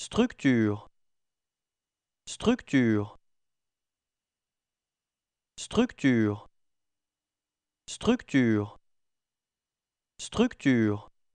Structure. Structure. Structure. Structure. Structure.